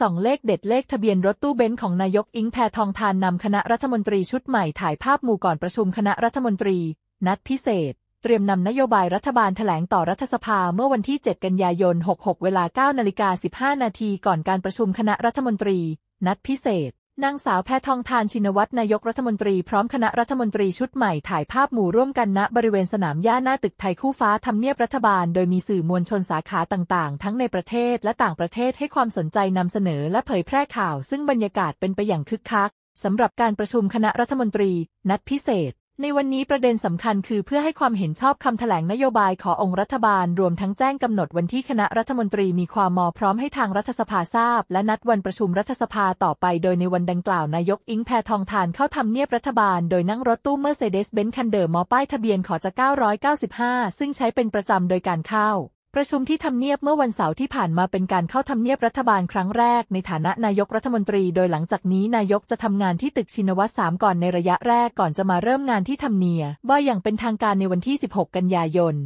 สองเลขเด็ดเลขทะเบียนรถตู้เบนซ์ของนายกอิงแพทองทานนำคณะรัฐมนตรีชุดใหม่ถ่ายภาพหมู่ก่อนประชุมคณะรัฐมนตรี นัดพิเศษ เตรียมนำนโยบายรัฐบาลถแถลงต่อรัฐสภาเมื่อวันที่ 7 กันยายน 66 เวลา 9นาฬิกา15นาทีก่อนการประชุมคณะรัฐมนตรี นัดพิเศษนางสาวแพทองทานชินวัตรนายกรัฐมนตรีพร้อมคณะรัฐมนตรีชุดใหม่ถ่ายภาพหมู่ร่วมกันณบริเวณสนามหญ้าหน้าตึกไทยคู่ฟ้าทำเนียบรัฐบาลโดยมีสื่อมวลชนสาขาต่างๆ ทั้งในประเทศและต่างประเทศให้ความสนใจนำเสนอและเผยแพร่ข่าวซึ่งบรรยากาศเป็นไปอย่างคึกคัก สำหรับการประชุมคณะรัฐมนตรี นัดพิเศษในวันนี้ประเด็นสำคัญคือเพื่อให้ความเห็นชอบคำถแถลงนโยบายขอองค์รัฐบาล รวมทั้งแจ้งกำหนดวันที่คณะรัฐมนตรีมีความมอพร้อมให้ทางรัฐสภาทราบ และนัดวันประชุมรัฐสภาต่อไปโดยในวันดังกล่าวนายกอิงแพทองทานเข้าทำเนียบรัฐบาลโดยนั่งรถตู้เมอร์เซเดสเบนซ์คันเดอร์มอป้ายทะเบียนขอจะ995 ซึ่งใช้เป็นประจำโดยการเข้าประชุมที่ทำเนียบเมื่อวันเสาร์ที่ผ่านมาเป็นการเข้าทำเนียบรัฐบาลครั้งแรกในฐานะนายกรัฐมนตรี โดยหลังจากนี้นายกจะทำงานที่ตึกชินวัตรสามก่อนในระยะแรกก่อนจะมาเริ่มงานที่ทำเนียบบ่อย่างเป็นทางการในวันที่ 16 กันยายน